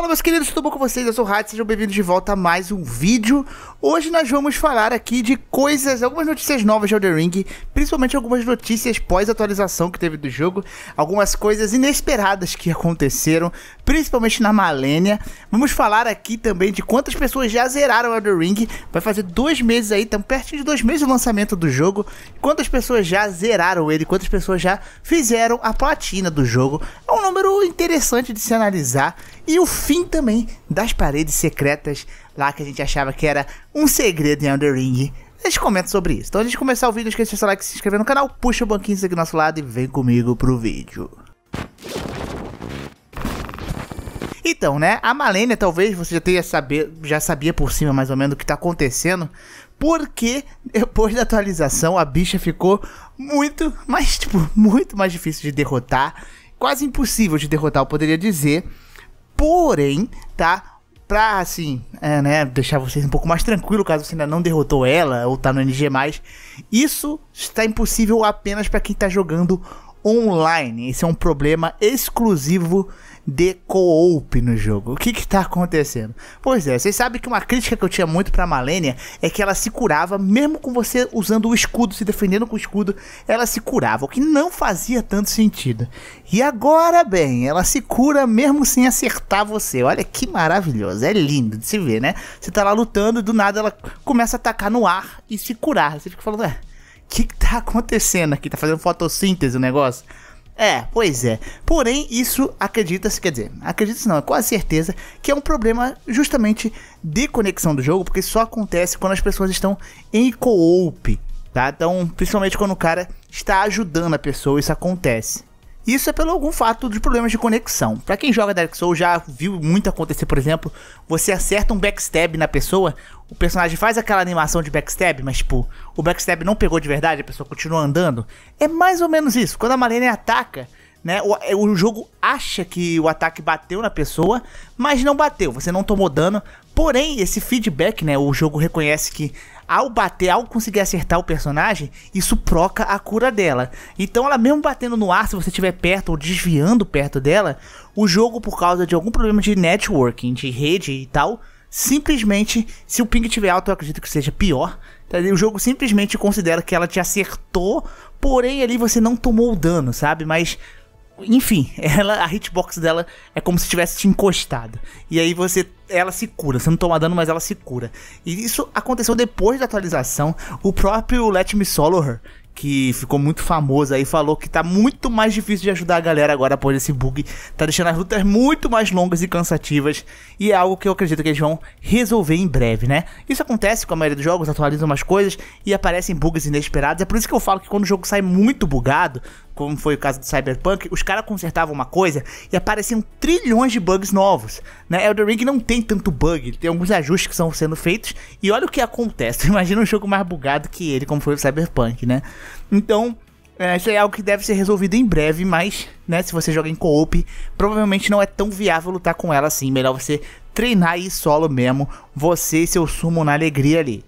Fala meus queridos, tudo bom com vocês? Eu sou o Hat, sejam bem-vindos de volta a mais um vídeo. Hoje nós vamos falar aqui de coisas, algumas notícias novas de Elden Ring, principalmente algumas notícias pós-atualização que teve do jogo, algumas coisas inesperadas que aconteceram, principalmente na Malenia. Vamos falar aqui também de quantas pessoas já zeraram Elden Ring, vai fazer dois meses aí, estamos pertinho de dois meses do lançamento do jogo, quantas pessoas já zeraram ele, quantas pessoas já fizeram a platina do jogo. É um número interessante de se analisar e o fim também das paredes secretas lá que a gente achava que era um segredo em Elden Ring. A gente comenta sobre isso. Então, antes de começar o vídeo, não esqueça de seu like, se inscrever no canal, puxa o banquinho aqui do nosso lado e vem comigo pro vídeo. Então, né? A Malenia, talvez você já tenha saber, já sabia por cima mais ou menos o que tá acontecendo, porque depois da atualização a bicha ficou muito, mais tipo, muito mais difícil de derrotar, quase impossível de derrotar, eu poderia dizer. Porém, tá? Pra assim, é, né, deixar vocês um pouco mais tranquilo caso você ainda não derrotou ela ou tá no NG+, isso está impossível apenas para quem tá jogando online. Esse é um problema exclusivo de co-op no jogo. O que que tá acontecendo? Pois é, vocês sabem que uma crítica que eu tinha muito pra Malenia é que ela se curava, mesmo com você usando o escudo, se defendendo com o escudo, ela se curava, o que não fazia tanto sentido. E agora, bem, ela se cura mesmo sem acertar você. Olha que maravilhoso, é lindo de se ver, né? Você tá lá lutando e do nada ela começa a atacar no ar e se curar. Você fica falando, é que, que tá acontecendo aqui? Tá fazendo fotossíntese o negócio? É, pois é. Porém, isso acredita-se, quer dizer, acredita-se não, é quase certeza que é um problema justamente de conexão do jogo, porque só acontece quando as pessoas estão em co-op, tá? Então, principalmente quando o cara está ajudando a pessoa, isso acontece. Isso é pelo algum fato de problemas de conexão. Para quem joga Dark Souls já viu muito acontecer, por exemplo, você acerta um backstab na pessoa, o personagem faz aquela animação de backstab, mas tipo, o backstab não pegou de verdade, a pessoa continua andando. É mais ou menos isso. Quando a Marlene ataca, né? O, é, o, jogo acha que o ataque bateu na pessoa, mas não bateu, você não tomou dano. Porém, esse feedback, né? O jogo reconhece que ao bater, ao conseguir acertar o personagem, isso proca a cura dela. Então ela mesmo batendo no ar, se você estiver perto ou desviando perto dela, o jogo por causa de algum problema de networking, de rede e tal, simplesmente, se o ping tiver alto, eu acredito que seja pior, tá? o jogo simplesmente considera que ela te acertou, porém ali você não tomou o dano, sabe? Mas enfim, ela, a hitbox dela é como se tivesse te encostado. E aí você. Ela se cura. Você não toma dano, mas ela se cura. E isso aconteceu depois da atualização. O próprio Let Me Solo Her, que ficou muito famoso aí, falou que tá muito mais difícil de ajudar a galera agora após esse bug. Tá deixando as lutas muito mais longas e cansativas. E é algo que eu acredito que eles vão resolver em breve, né? Isso acontece com a maioria dos jogos, atualizam umas coisas e aparecem bugs inesperados. É por isso que eu falo que quando o jogo sai muito bugado, como foi o caso do Cyberpunk, os caras consertavam uma coisa e apareciam trilhões de bugs novos. Né? Elden Ring não tem tanto bug, tem alguns ajustes que estão sendo feitos e olha o que acontece. Imagina um jogo mais bugado que ele, como foi o Cyberpunk, né? Então, é, isso é algo que deve ser resolvido em breve, mas, né, se você joga em co-op, provavelmente não é tão viável lutar com ela assim. Melhor você treinar aí solo mesmo, você e seu sumo na alegria ali.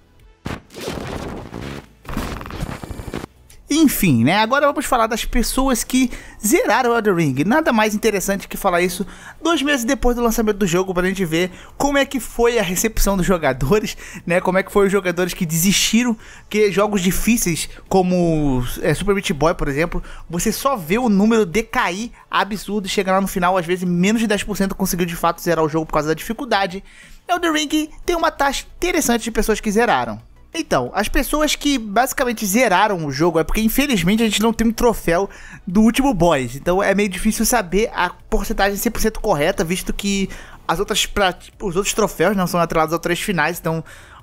Enfim, né? Agora vamos falar das pessoas que zeraram Elden Ring. Nada mais interessante que falar isso dois meses depois do lançamento do jogo, pra gente ver como é que foi a recepção dos jogadores, né? Como é que foram os jogadores que desistiram, que jogos difíceis como é, Super Meat Boy, por exemplo, você só vê o número decair absurdo, e chegar lá no final, às vezes menos de 10% conseguiu de fato zerar o jogo por causa da dificuldade. Elden Ring tem uma taxa interessante de pessoas que zeraram. Então, as pessoas que basicamente zeraram o jogo é porque infelizmente a gente não tem um troféu do último boss. Então é meio difícil saber a porcentagem 100% correta, visto que as outras tipo, os outros troféus não são atrelados a três finais, então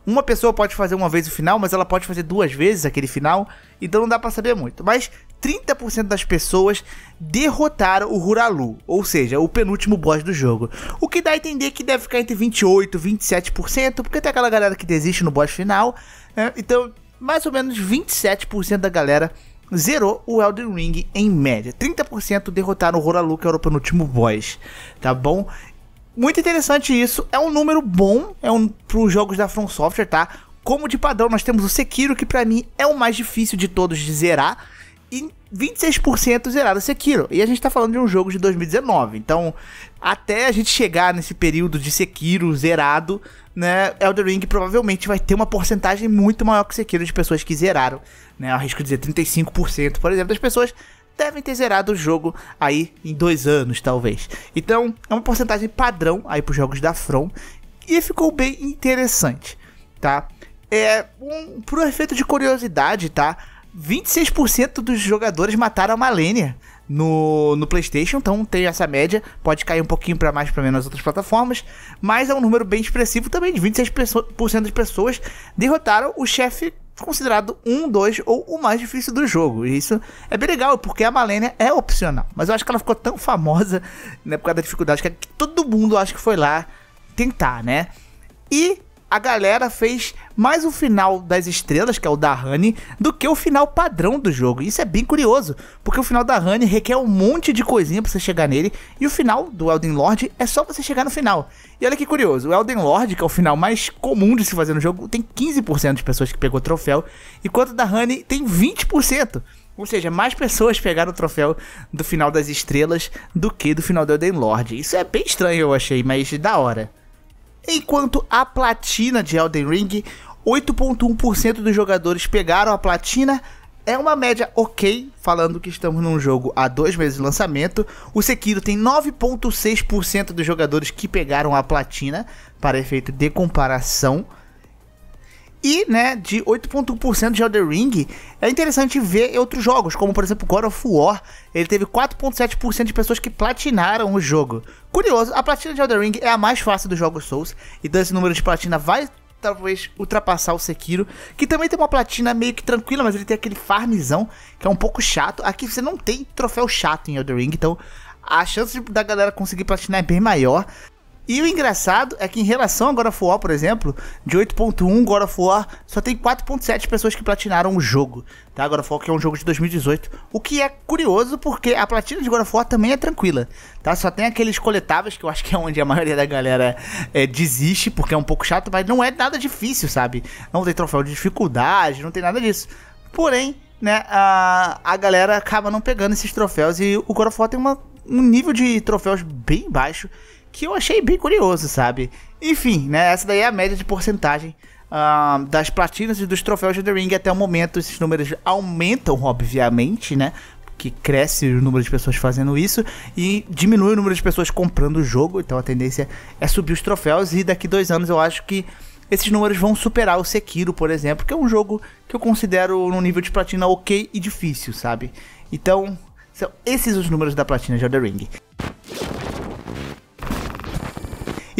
uma pessoa pode fazer uma vez o final, mas ela pode fazer duas vezes aquele final, então não dá para saber muito. Mas 30% das pessoas derrotaram o Huralu, ou seja, o penúltimo boss do jogo. O que dá a entender que deve ficar entre 28% e 27%, porque tem aquela galera que desiste no boss final. Né? Então, mais ou menos 27% da galera zerou o Elden Ring em média. 30% derrotaram o Horalu, que era o penúltimo boss, tá bom? Muito interessante isso. É um número bom é um, para os jogos da From Software, tá? Como de padrão, nós temos o Sekiro, que para mim é o mais difícil de todos de zerar. E 26% zerado Sekiro. E a gente tá falando de um jogo de 2019. Então, até a gente chegar nesse período de Sekiro zerado, né? Elden Ring provavelmente vai ter uma porcentagem muito maior que o Sekiro de pessoas que zeraram. Né? Eu arrisco dizer 35%, por exemplo, das pessoas devem ter zerado o jogo aí em dois anos, talvez. Então, é uma porcentagem padrão aí para os jogos da From. E ficou bem interessante, tá? É, um, por efeito de curiosidade, tá? 26% dos jogadores mataram a Malenia no, no PlayStation, então tem essa média, pode cair um pouquinho para mais para menos nas outras plataformas, mas é um número bem expressivo também, de 26% das pessoas derrotaram o chefe considerado um, dois ou o mais difícil do jogo. E isso é bem legal, porque a Malenia é opcional. Mas eu acho que ela ficou tão famosa, né, por causa da dificuldade, que é todo mundo acho que foi lá tentar, né? E a galera fez mais o final das estrelas, que é o da Honey, do que o final padrão do jogo. Isso é bem curioso, porque o final da Honey requer um monte de coisinha pra você chegar nele, e o final do Elden Lord é só você chegar no final. E olha que curioso, o Elden Lord, que é o final mais comum de se fazer no jogo, tem 15% de pessoas que pegou troféu, enquanto o da Honey tem 20%. Ou seja, mais pessoas pegaram o troféu do final das estrelas do que do final do Elden Lord. Isso é bem estranho, eu achei, mas da hora enquanto a platina de Elden Ring, 8.1% dos jogadores pegaram a platina. É uma média ok, falando que estamos num jogo há dois meses de lançamento. O Sekiro tem 9,6% dos jogadores que pegaram a platina, para efeito de comparação. E, né, de 8.1% de Elden Ring, é interessante ver outros jogos, como por exemplo God of War, ele teve 4.7% de pessoas que platinaram o jogo. Curioso, a platina de Elden Ring é a mais fácil dos jogos Souls, e então esse número de platina vai talvez ultrapassar o Sekiro, que também tem uma platina meio que tranquila, mas ele tem aquele farmzão que é um pouco chato. Aqui você não tem troféu chato em Elden Ring, então a chance da galera conseguir platinar é bem maior. E o engraçado é que em relação a God of War, por exemplo, de 8.1 God of War, só tem 4.7 pessoas que platinaram o jogo, tá? God of War que é um jogo de 2018, o que é curioso porque a platina de God of War também é tranquila, tá? Só tem aqueles coletáveis que eu acho que é onde a maioria da galera é, desiste, porque é um pouco chato, mas não é nada difícil, sabe? Não tem troféu de dificuldade, não tem nada disso. Porém, né, a, a galera acaba não pegando esses troféus e o God of War tem uma, um nível de troféus bem baixo que eu achei bem curioso, sabe? Enfim, né? Essa daí é a média de porcentagem uh, das platinas e dos troféus de The Ring até o momento. Esses números aumentam, obviamente, né? Que cresce o número de pessoas fazendo isso e diminui o número de pessoas comprando o jogo. Então a tendência é subir os troféus. E daqui dois anos eu acho que esses números vão superar o Sekiro, por exemplo, que é um jogo que eu considero no nível de platina ok e difícil, sabe? Então, são esses os números da platina de The Ring.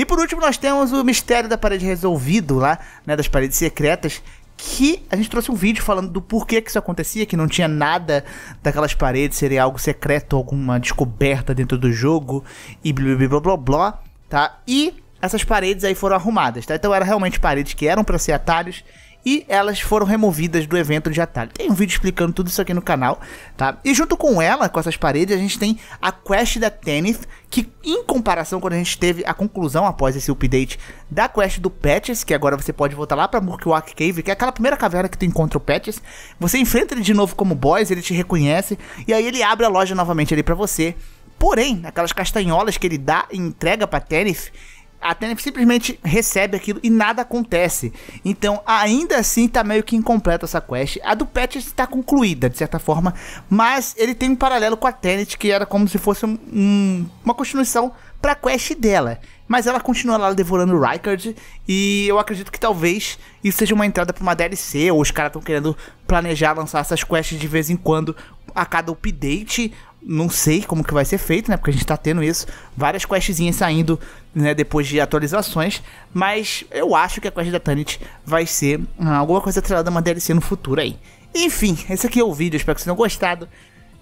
E por último, nós temos o mistério da parede resolvido lá, né? Das paredes secretas, que a gente trouxe um vídeo falando do porquê que isso acontecia, que não tinha nada daquelas paredes, seria algo secreto, alguma descoberta dentro do jogo e blá blá blá blá, blá tá? E essas paredes aí foram arrumadas, tá? Então eram realmente paredes que eram para ser atalhos e elas foram removidas do evento de atalho. Tem um vídeo explicando tudo isso aqui no canal, tá? E junto com ela, com essas paredes, a gente tem a quest da Tennis, que em comparação quando a gente teve a conclusão após esse update da quest do Patches, que agora você pode voltar lá para Murkiwak Cave, que é aquela primeira caverna que tu encontra o Patches, você enfrenta ele de novo como boss, ele te reconhece e aí ele abre a loja novamente ali para você. Porém, aquelas castanholas que ele dá e entrega para Tennis, a Tenet simplesmente recebe aquilo e nada acontece. Então, ainda assim, tá meio que incompleta essa quest. A do Patch está concluída, de certa forma, mas ele tem um paralelo com a Tenet, que era como se fosse um, um, uma continuação pra quest dela. Mas ela continua lá devorando o Rikard, e eu acredito que talvez isso seja uma entrada pra uma DLC, ou os caras estão querendo planejar lançar essas quests de vez em quando a cada update, não sei como que vai ser feito, né? Porque a gente tá tendo isso. Várias questzinhas saindo, né? Depois de atualizações. Mas eu acho que a quest da Tanit vai ser ah, alguma coisa atrelada a uma DLC no futuro aí. Enfim, esse aqui é o vídeo. Espero que vocês tenham gostado.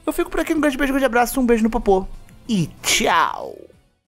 Eu fico por aqui. Um grande beijo, um grande abraço. Um beijo no popô. E tchau!